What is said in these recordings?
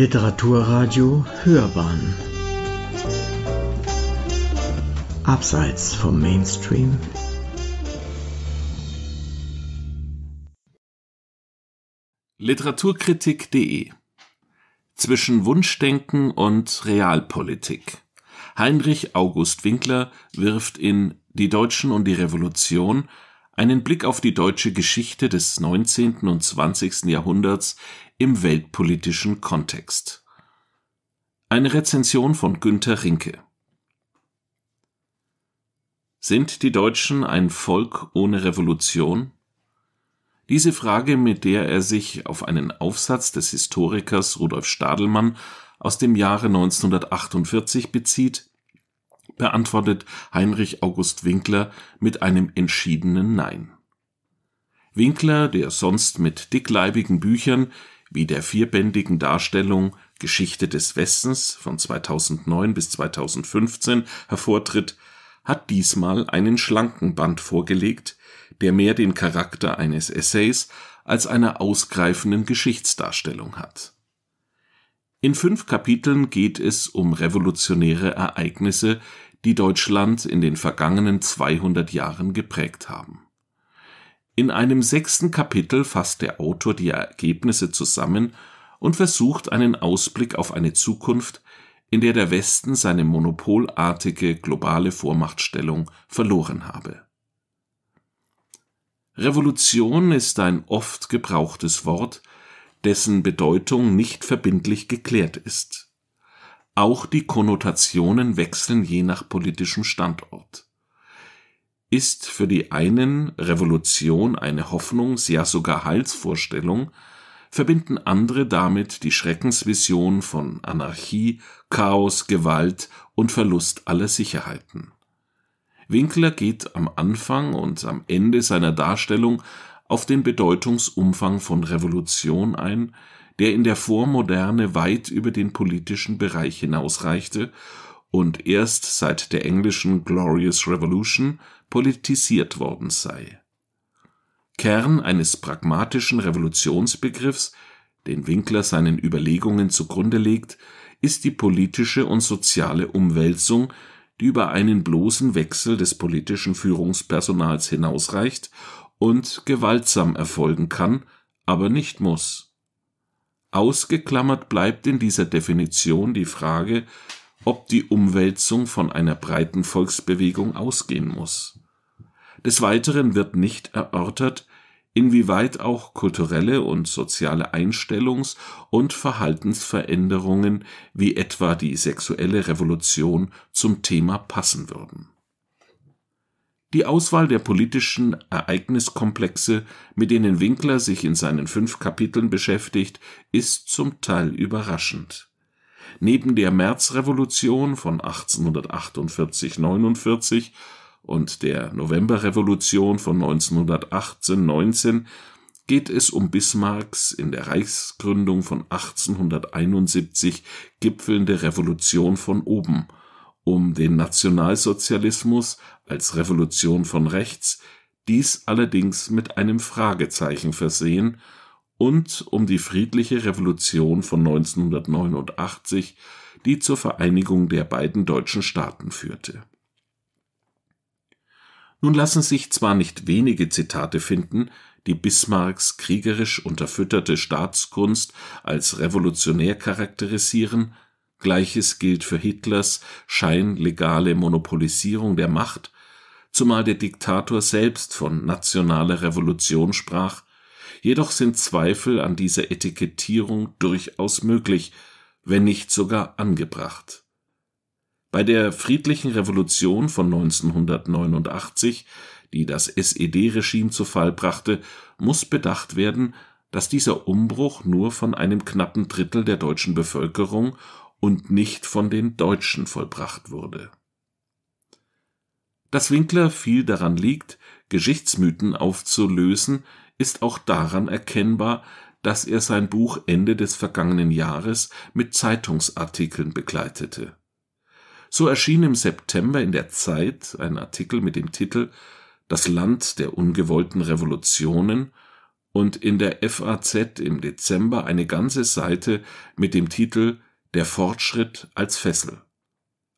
Literaturradio Hörbahn Abseits vom Mainstream Literaturkritik.de Zwischen Wunschdenken und Realpolitik Heinrich August Winkler wirft in Die Deutschen und die Revolution einen Blick auf die deutsche Geschichte des 19. und 20. Jahrhunderts im weltpolitischen Kontext. Eine Rezension von Günter Rinke Sind die Deutschen ein Volk ohne Revolution? Diese Frage, mit der er sich auf einen Aufsatz des Historikers Rudolf Stadelmann aus dem Jahre 1948 bezieht, beantwortet Heinrich August Winkler mit einem entschiedenen Nein. Winkler, der sonst mit dickleibigen Büchern wie der vierbändigen Darstellung Geschichte des Westens von 2009 bis 2015 hervortritt, hat diesmal einen schlanken Band vorgelegt, der mehr den Charakter eines Essays als einer ausgreifenden Geschichtsdarstellung hat. In fünf Kapiteln geht es um revolutionäre Ereignisse die Deutschland in den vergangenen 200 Jahren geprägt haben. In einem sechsten Kapitel fasst der Autor die Ergebnisse zusammen und versucht einen Ausblick auf eine Zukunft, in der der Westen seine monopolartige globale Vormachtstellung verloren habe. Revolution ist ein oft gebrauchtes Wort, dessen Bedeutung nicht verbindlich geklärt ist. Auch die Konnotationen wechseln je nach politischem Standort. Ist für die einen Revolution eine Hoffnungs-, ja sogar Heilsvorstellung, verbinden andere damit die Schreckensvision von Anarchie, Chaos, Gewalt und Verlust aller Sicherheiten. Winkler geht am Anfang und am Ende seiner Darstellung auf den Bedeutungsumfang von Revolution ein, der in der Vormoderne weit über den politischen Bereich hinausreichte und erst seit der englischen Glorious Revolution politisiert worden sei. Kern eines pragmatischen Revolutionsbegriffs, den Winkler seinen Überlegungen zugrunde legt, ist die politische und soziale Umwälzung, die über einen bloßen Wechsel des politischen Führungspersonals hinausreicht und gewaltsam erfolgen kann, aber nicht muss Ausgeklammert bleibt in dieser Definition die Frage, ob die Umwälzung von einer breiten Volksbewegung ausgehen muss. Des Weiteren wird nicht erörtert, inwieweit auch kulturelle und soziale Einstellungs- und Verhaltensveränderungen wie etwa die sexuelle Revolution zum Thema passen würden die Auswahl der politischen Ereigniskomplexe, mit denen Winkler sich in seinen fünf Kapiteln beschäftigt, ist zum Teil überraschend. Neben der Märzrevolution von 1848 49 und der Novemberrevolution von 1918 19 geht es um Bismarcks in der Reichsgründung von 1871 gipfelnde Revolution von oben um den Nationalsozialismus als Revolution von rechts, dies allerdings mit einem Fragezeichen versehen, und um die friedliche Revolution von 1989, die zur Vereinigung der beiden deutschen Staaten führte. Nun lassen sich zwar nicht wenige Zitate finden, die Bismarcks kriegerisch unterfütterte Staatskunst als revolutionär charakterisieren, Gleiches gilt für Hitlers scheinlegale Monopolisierung der Macht, zumal der Diktator selbst von nationaler Revolution sprach, jedoch sind Zweifel an dieser Etikettierung durchaus möglich, wenn nicht sogar angebracht. Bei der friedlichen Revolution von 1989, die das SED-Regime zu Fall brachte, muss bedacht werden, dass dieser Umbruch nur von einem knappen Drittel der deutschen Bevölkerung und nicht von den Deutschen vollbracht wurde. Dass Winkler viel daran liegt, Geschichtsmythen aufzulösen, ist auch daran erkennbar, dass er sein Buch Ende des vergangenen Jahres mit Zeitungsartikeln begleitete. So erschien im September in der Zeit ein Artikel mit dem Titel Das Land der ungewollten Revolutionen und in der FAZ im Dezember eine ganze Seite mit dem Titel der Fortschritt als Fessel.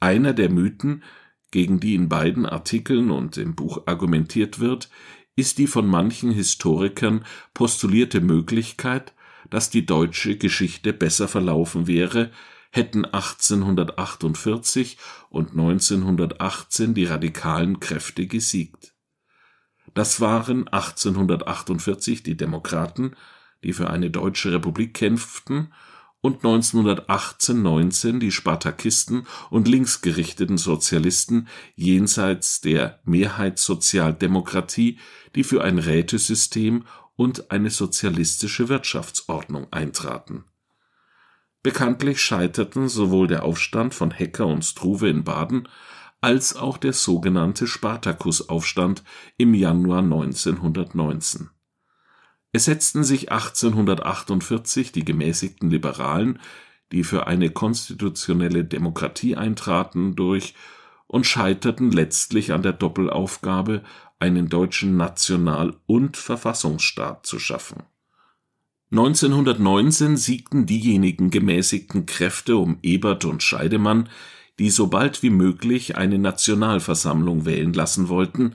Einer der Mythen, gegen die in beiden Artikeln und im Buch argumentiert wird, ist die von manchen Historikern postulierte Möglichkeit, dass die deutsche Geschichte besser verlaufen wäre, hätten 1848 und 1918 die radikalen Kräfte gesiegt. Das waren 1848 die Demokraten, die für eine deutsche Republik kämpften, und 1918-19 die Spartakisten und linksgerichteten Sozialisten jenseits der Mehrheitssozialdemokratie, die für ein Rätesystem und eine sozialistische Wirtschaftsordnung eintraten. Bekanntlich scheiterten sowohl der Aufstand von Hecker und Struve in Baden als auch der sogenannte Spartakusaufstand im Januar 1919 es setzten sich 1848 die gemäßigten Liberalen, die für eine konstitutionelle Demokratie eintraten, durch und scheiterten letztlich an der Doppelaufgabe, einen deutschen National- und Verfassungsstaat zu schaffen. 1919 siegten diejenigen gemäßigten Kräfte um Ebert und Scheidemann, die so bald wie möglich eine Nationalversammlung wählen lassen wollten,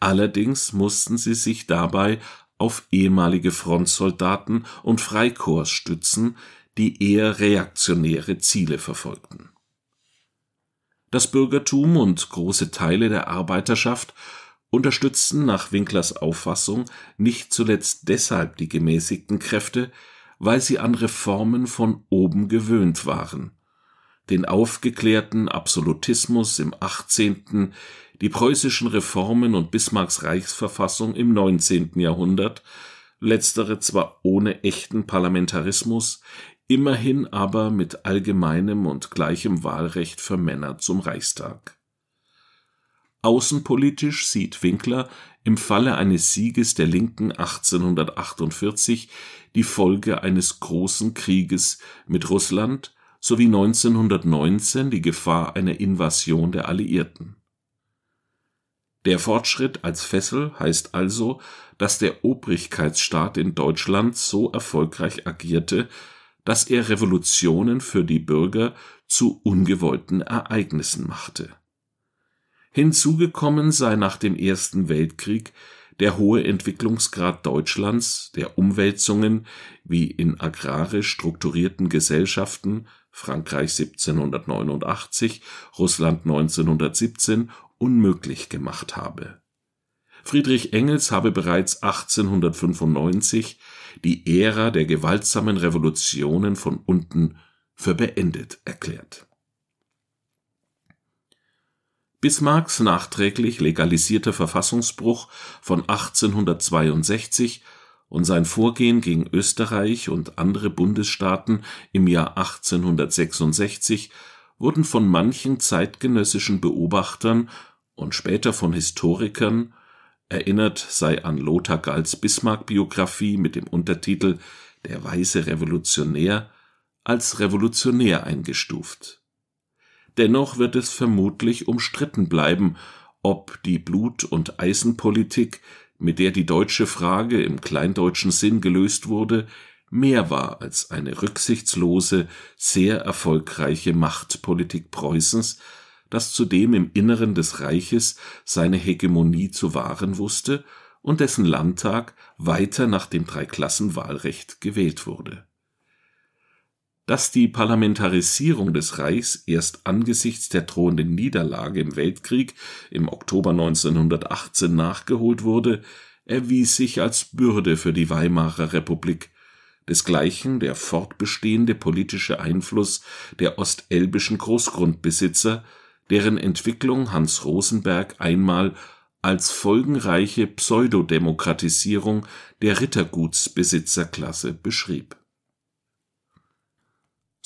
allerdings mussten sie sich dabei auf ehemalige Frontsoldaten und Freikorps stützen, die eher reaktionäre Ziele verfolgten. Das Bürgertum und große Teile der Arbeiterschaft unterstützten nach Winklers Auffassung nicht zuletzt deshalb die gemäßigten Kräfte, weil sie an Reformen von oben gewöhnt waren den aufgeklärten Absolutismus im 18., die preußischen Reformen und Bismarcks Reichsverfassung im 19. Jahrhundert, letztere zwar ohne echten Parlamentarismus, immerhin aber mit allgemeinem und gleichem Wahlrecht für Männer zum Reichstag. Außenpolitisch sieht Winkler im Falle eines Sieges der Linken 1848 die Folge eines großen Krieges mit Russland sowie 1919 die Gefahr einer Invasion der Alliierten. Der Fortschritt als Fessel heißt also, dass der Obrigkeitsstaat in Deutschland so erfolgreich agierte, dass er Revolutionen für die Bürger zu ungewollten Ereignissen machte. Hinzugekommen sei nach dem Ersten Weltkrieg der hohe Entwicklungsgrad Deutschlands, der Umwälzungen wie in agrarisch strukturierten Gesellschaften Frankreich 1789, Russland 1917 unmöglich gemacht habe. Friedrich Engels habe bereits 1895 die Ära der gewaltsamen Revolutionen von unten für beendet erklärt. Bismarcks nachträglich legalisierter Verfassungsbruch von 1862 und sein Vorgehen gegen Österreich und andere Bundesstaaten im Jahr 1866 wurden von manchen zeitgenössischen Beobachtern und später von Historikern erinnert sei an Lothar Gahls bismarck Biografie mit dem Untertitel Der weiße Revolutionär als revolutionär eingestuft. Dennoch wird es vermutlich umstritten bleiben, ob die Blut- und Eisenpolitik mit der die deutsche Frage im kleindeutschen Sinn gelöst wurde, mehr war als eine rücksichtslose, sehr erfolgreiche Machtpolitik Preußens, das zudem im Inneren des Reiches seine Hegemonie zu wahren wusste und dessen Landtag weiter nach dem Dreiklassenwahlrecht gewählt wurde dass die Parlamentarisierung des Reichs erst angesichts der drohenden Niederlage im Weltkrieg im Oktober 1918 nachgeholt wurde, erwies sich als Bürde für die Weimarer Republik, desgleichen der fortbestehende politische Einfluss der ostelbischen Großgrundbesitzer, deren Entwicklung Hans Rosenberg einmal als folgenreiche Pseudodemokratisierung der Rittergutsbesitzerklasse beschrieb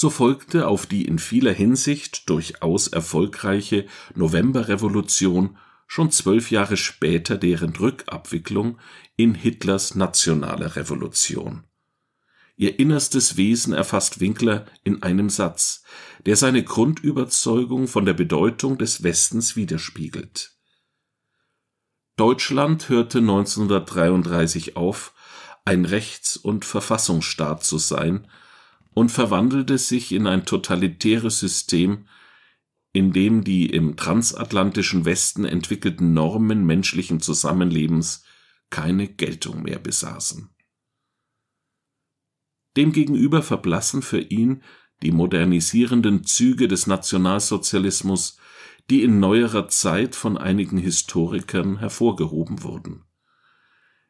so folgte auf die in vieler Hinsicht durchaus erfolgreiche Novemberrevolution schon zwölf Jahre später deren Rückabwicklung in Hitlers nationaler Revolution. Ihr innerstes Wesen erfasst Winkler in einem Satz, der seine Grundüberzeugung von der Bedeutung des Westens widerspiegelt. Deutschland hörte 1933 auf, ein Rechts- und Verfassungsstaat zu sein und verwandelte sich in ein totalitäres System, in dem die im transatlantischen Westen entwickelten Normen menschlichen Zusammenlebens keine Geltung mehr besaßen. Demgegenüber verblassen für ihn die modernisierenden Züge des Nationalsozialismus, die in neuerer Zeit von einigen Historikern hervorgehoben wurden.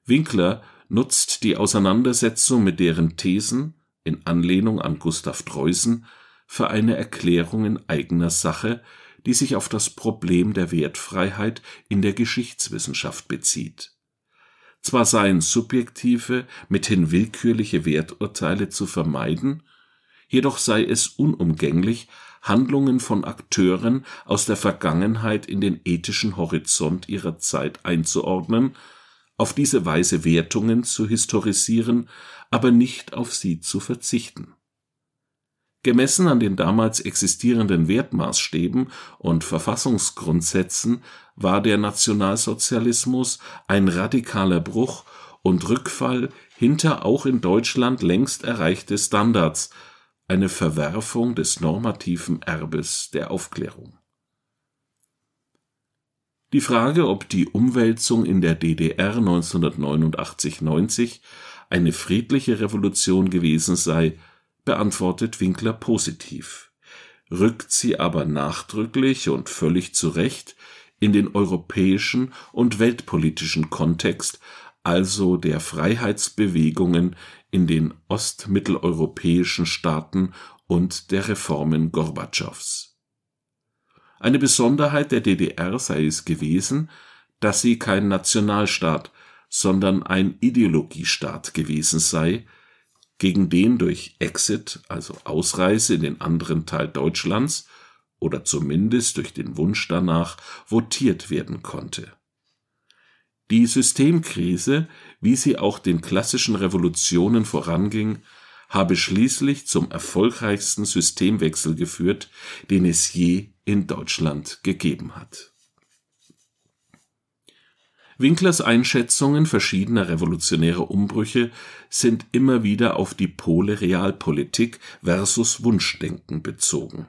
Winkler nutzt die Auseinandersetzung mit deren Thesen in Anlehnung an Gustav Treußen für eine Erklärung in eigener Sache, die sich auf das Problem der Wertfreiheit in der Geschichtswissenschaft bezieht. Zwar seien subjektive, mithin willkürliche Werturteile zu vermeiden, jedoch sei es unumgänglich, Handlungen von Akteuren aus der Vergangenheit in den ethischen Horizont ihrer Zeit einzuordnen, auf diese Weise Wertungen zu historisieren, aber nicht auf sie zu verzichten. Gemessen an den damals existierenden Wertmaßstäben und Verfassungsgrundsätzen war der Nationalsozialismus ein radikaler Bruch und Rückfall hinter auch in Deutschland längst erreichte Standards, eine Verwerfung des normativen Erbes der Aufklärung. Die Frage, ob die Umwälzung in der DDR 1989-90 eine friedliche Revolution gewesen sei, beantwortet Winkler positiv, rückt sie aber nachdrücklich und völlig zu Recht in den europäischen und weltpolitischen Kontext, also der Freiheitsbewegungen in den ostmitteleuropäischen Staaten und der Reformen Gorbatschows. Eine Besonderheit der DDR sei es gewesen, dass sie kein Nationalstaat, sondern ein Ideologiestaat gewesen sei, gegen den durch Exit, also Ausreise in den anderen Teil Deutschlands oder zumindest durch den Wunsch danach votiert werden konnte. Die Systemkrise, wie sie auch den klassischen Revolutionen voranging, habe schließlich zum erfolgreichsten Systemwechsel geführt, den es je in Deutschland gegeben hat Winklers Einschätzungen verschiedener revolutionärer Umbrüche sind immer wieder auf die Pole Realpolitik versus Wunschdenken bezogen.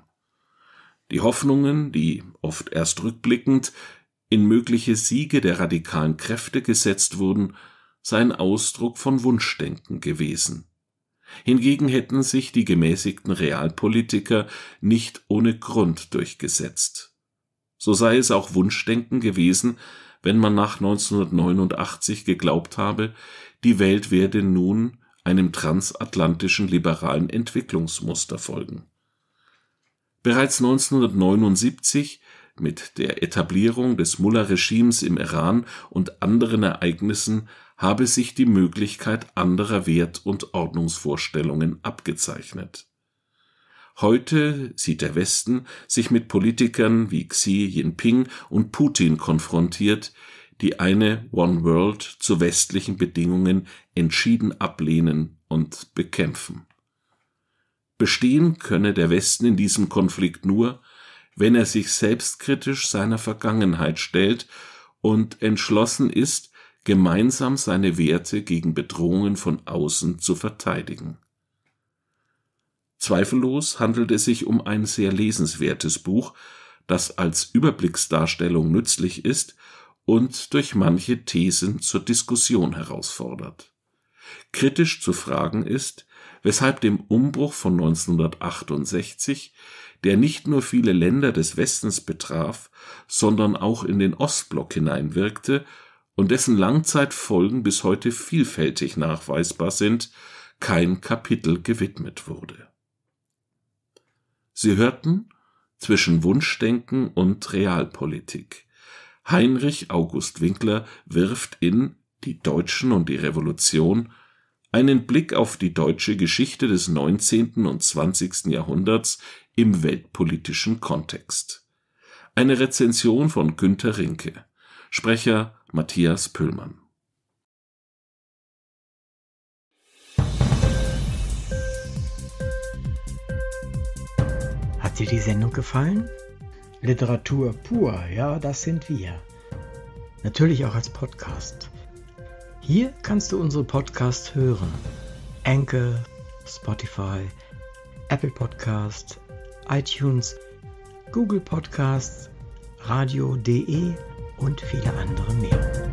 Die Hoffnungen, die – oft erst rückblickend – in mögliche Siege der radikalen Kräfte gesetzt wurden, seien Ausdruck von Wunschdenken gewesen. Hingegen hätten sich die gemäßigten Realpolitiker nicht ohne Grund durchgesetzt. So sei es auch Wunschdenken gewesen, wenn man nach 1989 geglaubt habe, die Welt werde nun einem transatlantischen liberalen Entwicklungsmuster folgen. Bereits 1979 mit der Etablierung des Mullah-Regimes im Iran und anderen Ereignissen habe sich die Möglichkeit anderer Wert- und Ordnungsvorstellungen abgezeichnet Heute sieht der Westen sich mit Politikern wie Xi Jinping und Putin konfrontiert, die eine One World zu westlichen Bedingungen entschieden ablehnen und bekämpfen. Bestehen könne der Westen in diesem Konflikt nur, wenn er sich selbstkritisch seiner Vergangenheit stellt und entschlossen ist, gemeinsam seine Werte gegen Bedrohungen von außen zu verteidigen. Zweifellos handelt es sich um ein sehr lesenswertes Buch, das als Überblicksdarstellung nützlich ist und durch manche Thesen zur Diskussion herausfordert. Kritisch zu fragen ist, weshalb dem Umbruch von 1968, der nicht nur viele Länder des Westens betraf, sondern auch in den Ostblock hineinwirkte und dessen Langzeitfolgen bis heute vielfältig nachweisbar sind, kein Kapitel gewidmet wurde Sie hörten zwischen Wunschdenken und Realpolitik. Heinrich August Winkler wirft in Die Deutschen und die Revolution einen Blick auf die deutsche Geschichte des 19. und 20. Jahrhunderts im weltpolitischen Kontext. Eine Rezension von Günter Rinke. Sprecher Matthias Püllmann dir die Sendung gefallen? Literatur pur, ja, das sind wir. Natürlich auch als Podcast. Hier kannst du unsere Podcasts hören. Enkel, Spotify, Apple Podcast, iTunes, Google Podcasts, radio.de und viele andere mehr.